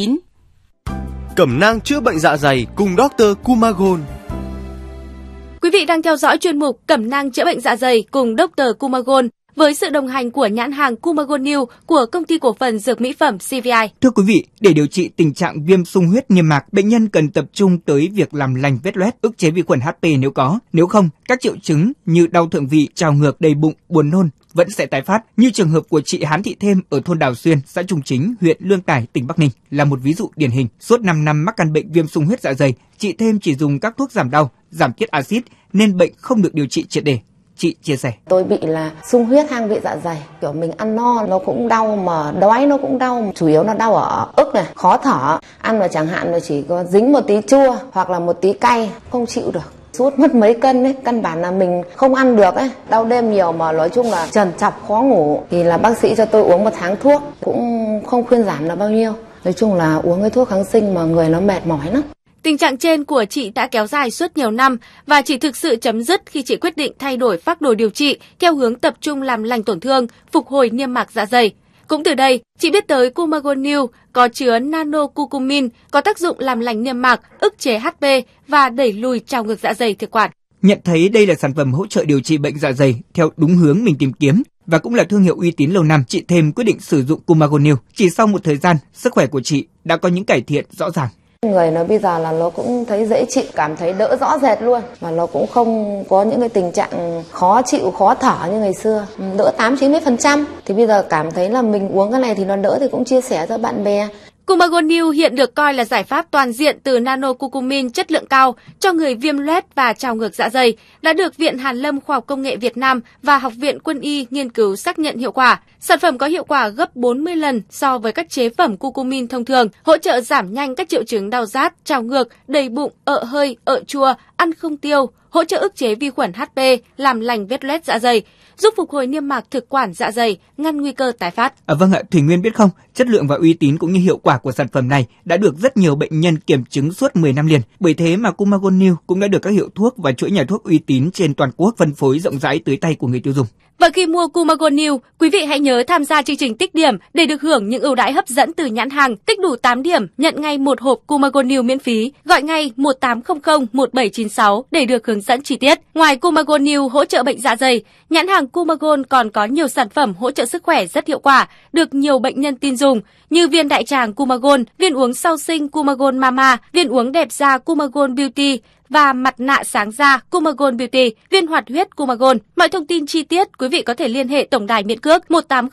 9. Cẩm nang chữa bệnh dạ dày cùng Dr. Kumagon. Quý vị đang theo dõi chuyên mục Cẩm nang chữa bệnh dạ dày cùng Dr. Kumagon với sự đồng hành của nhãn hàng Kumagon New của công ty cổ phần dược mỹ phẩm CVI. Thưa quý vị, để điều trị tình trạng viêm sung huyết niêm mạc, bệnh nhân cần tập trung tới việc làm lành vết loét, ức chế vi khuẩn HP nếu có. Nếu không, các triệu chứng như đau thượng vị, trào ngược, đầy bụng, buồn nôn, vẫn sẽ tái phát như trường hợp của chị Hán Thị Thêm ở thôn Đào Xuyên, xã Trung Chính, huyện Lương Tài, tỉnh Bắc Ninh là một ví dụ điển hình. Suốt 5 năm mắc căn bệnh viêm sung huyết dạ dày, chị Thêm chỉ dùng các thuốc giảm đau, giảm tiết axit nên bệnh không được điều trị triệt để chị chia sẻ. Tôi bị là sung huyết hang vị dạ dày, kiểu mình ăn no nó cũng đau mà đói nó cũng đau, chủ yếu nó đau ở ức này, khó thở. Ăn mà chẳng hạn là chỉ có dính một tí chua hoặc là một tí cay, không chịu được suốt mất mấy cân ấy căn bản là mình không ăn được ấy đau đêm nhiều mà nói chung là trần chọc khó ngủ thì là bác sĩ cho tôi uống một tháng thuốc cũng không khuyên giảm là bao nhiêu nói chung là uống cái thuốc kháng sinh mà người nó mệt mỏi lắm Tình trạng trên của chị đã kéo dài suốt nhiều năm và chỉ thực sự chấm dứt khi chị quyết định thay đổi phác đồ điều trị theo hướng tập trung làm lành tổn thương, phục hồi niêm mạc dạ dày. Cũng từ đây, chị biết tới Cumagonil có chứa nano nanocucumin có tác dụng làm lành niêm mạc, ức chế HP và đẩy lùi trào ngược dạ dày thực quản. Nhận thấy đây là sản phẩm hỗ trợ điều trị bệnh dạ dày theo đúng hướng mình tìm kiếm và cũng là thương hiệu uy tín lâu năm, chị thêm quyết định sử dụng Cumagonil. Chỉ sau một thời gian, sức khỏe của chị đã có những cải thiện rõ ràng. Người nó bây giờ là nó cũng thấy dễ chịu, cảm thấy đỡ rõ rệt luôn. Và nó cũng không có những cái tình trạng khó chịu, khó thở như ngày xưa. Ừ, đỡ tám chín mươi phần trăm thì bây giờ cảm thấy là mình uống cái này thì nó đỡ thì cũng chia sẻ cho bạn bè. New hiện được coi là giải pháp toàn diện từ nano nanocucumin chất lượng cao cho người viêm loét và trào ngược dạ dày, đã được Viện Hàn Lâm Khoa học Công nghệ Việt Nam và Học viện Quân y nghiên cứu xác nhận hiệu quả. Sản phẩm có hiệu quả gấp 40 lần so với các chế phẩm cucumin thông thường, hỗ trợ giảm nhanh các triệu chứng đau rát, trào ngược, đầy bụng, ợ hơi, ợ chua, ăn không tiêu, hỗ trợ ức chế vi khuẩn HP, làm lành vết loét dạ dày, giúp phục hồi niêm mạc thực quản dạ dày, ngăn nguy cơ tái phát. À, vâng ạ, Thủy Nguyên biết không, chất lượng và uy tín cũng như hiệu quả của sản phẩm này đã được rất nhiều bệnh nhân kiểm chứng suốt 10 năm liền. Bởi thế mà Cumagon New cũng đã được các hiệu thuốc và chuỗi nhà thuốc uy tín trên toàn quốc phân phối rộng rãi tới tay của người tiêu dùng. Và khi mua Cumagon New, quý vị hãy nhớ tham gia chương trình tích điểm để được hưởng những ưu đãi hấp dẫn từ nhãn hàng. Tích đủ 8 điểm, nhận ngay một hộp Cumagon New miễn phí. Gọi ngay 1800 1796 để được hướng dẫn chi tiết. Ngoài Kumagon New hỗ trợ bệnh dạ dày, nhãn hàng Kumagon còn có nhiều sản phẩm hỗ trợ sức khỏe rất hiệu quả, được nhiều bệnh nhân tin dùng như viên đại tràng Kumagon, viên uống sau sinh Kumagon Mama, viên uống đẹp da Kumagon Beauty, và mặt nạ sáng da Kumagon Beauty, viên hoạt huyết Kumagon. Mọi thông tin chi tiết quý vị có thể liên hệ Tổng đài Miễn Cước 1800